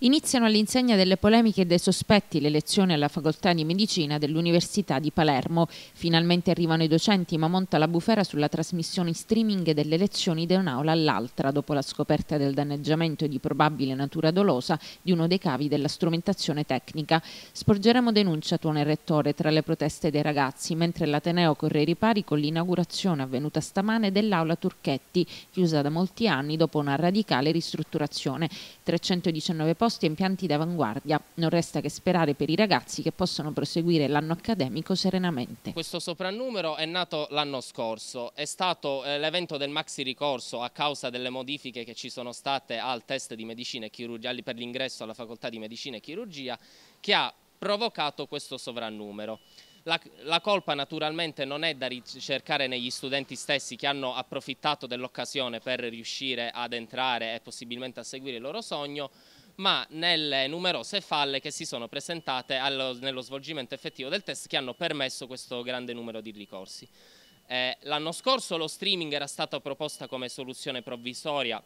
iniziano all'insegna delle polemiche e dei sospetti le lezioni alla facoltà di medicina dell'Università di Palermo. Finalmente arrivano i docenti, ma monta la bufera sulla trasmissione in streaming delle lezioni da un'aula all'altra dopo la scoperta del danneggiamento di probabile natura dolosa di uno dei cavi della strumentazione tecnica. Sporgeremo denuncia, tuona il rettore, tra le proteste dei ragazzi, mentre l'Ateneo corre i ripari con l'inaugurazione avvenuta stamane dell'aula Turchetti, chiusa da molti anni dopo una radicale ristrutturazione. 319 posti posti e impianti d'avanguardia. Non resta che sperare per i ragazzi che possono proseguire l'anno accademico serenamente. Questo soprannumero è nato l'anno scorso, è stato eh, l'evento del maxi ricorso a causa delle modifiche che ci sono state al test di medicina e chirurgia per l'ingresso alla facoltà di medicina e chirurgia che ha provocato questo sovrannumero. La, la colpa naturalmente non è da ricercare negli studenti stessi che hanno approfittato dell'occasione per riuscire ad entrare e possibilmente a seguire il loro sogno, ma nelle numerose falle che si sono presentate allo, nello svolgimento effettivo del test che hanno permesso questo grande numero di ricorsi. Eh, L'anno scorso lo streaming era stato proposta come soluzione provvisoria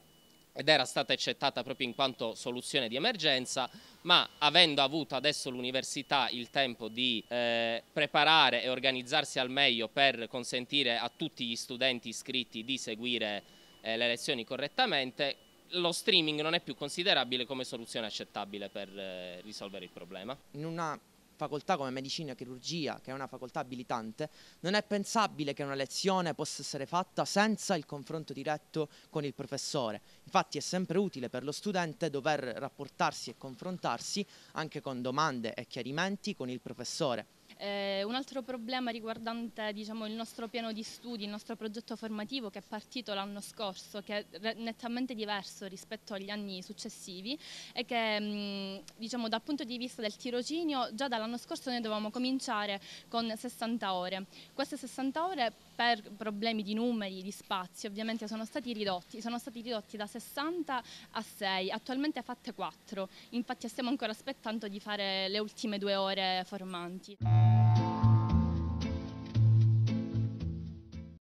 ed era stata accettata proprio in quanto soluzione di emergenza, ma avendo avuto adesso l'università il tempo di eh, preparare e organizzarsi al meglio per consentire a tutti gli studenti iscritti di seguire eh, le lezioni correttamente, lo streaming non è più considerabile come soluzione accettabile per eh, risolvere il problema. In una facoltà come medicina e chirurgia, che è una facoltà abilitante, non è pensabile che una lezione possa essere fatta senza il confronto diretto con il professore. Infatti è sempre utile per lo studente dover rapportarsi e confrontarsi anche con domande e chiarimenti con il professore. Eh, un altro problema riguardante diciamo, il nostro piano di studi, il nostro progetto formativo che è partito l'anno scorso, che è nettamente diverso rispetto agli anni successivi è che mh, mm, diciamo, dal punto di vista del tirocinio già dall'anno scorso noi dovevamo cominciare con 60 ore. Queste 60 ore per problemi di numeri, di spazi ovviamente sono stati ridotti, sono stati ridotti da 60 a 6, attualmente fatte 4, infatti stiamo ancora aspettando di fare le ultime due ore formanti.